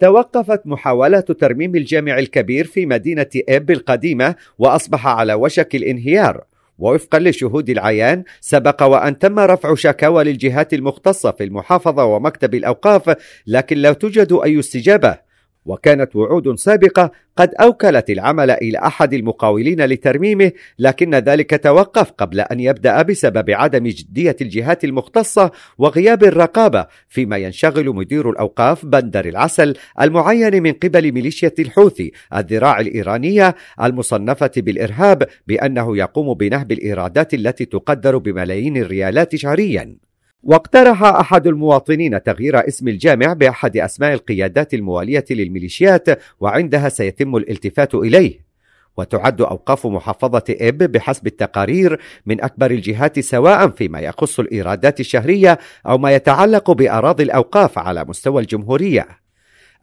توقفت محاولة ترميم الجامع الكبير في مدينة إب القديمة وأصبح على وشك الانهيار ووفقا لشهود العيان سبق وأن تم رفع شكاوى للجهات المختصة في المحافظة ومكتب الأوقاف لكن لا توجد أي استجابة وكانت وعود سابقة قد أوكلت العمل إلى أحد المقاولين لترميمه لكن ذلك توقف قبل أن يبدأ بسبب عدم جدية الجهات المختصة وغياب الرقابة فيما ينشغل مدير الأوقاف بندر العسل المعين من قبل ميليشيا الحوثي الذراع الإيرانية المصنفة بالإرهاب بأنه يقوم بنهب الإيرادات التي تقدر بملايين الريالات شهرياً واقترح أحد المواطنين تغيير اسم الجامع بأحد أسماء القيادات الموالية للميليشيات وعندها سيتم الالتفات إليه وتعد أوقاف محافظة إب بحسب التقارير من أكبر الجهات سواء فيما يخص الإيرادات الشهرية أو ما يتعلق بأراضي الأوقاف على مستوى الجمهورية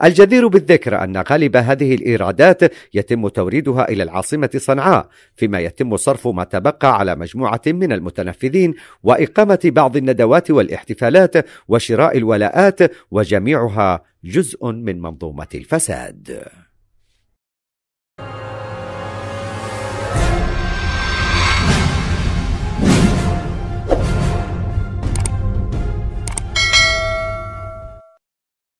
الجدير بالذكر أن غالب هذه الإيرادات يتم توريدها إلى العاصمة صنعاء، فيما يتم صرف ما تبقى على مجموعة من المتنفذين وإقامة بعض الندوات والاحتفالات وشراء الولاءات وجميعها جزء من منظومة الفساد.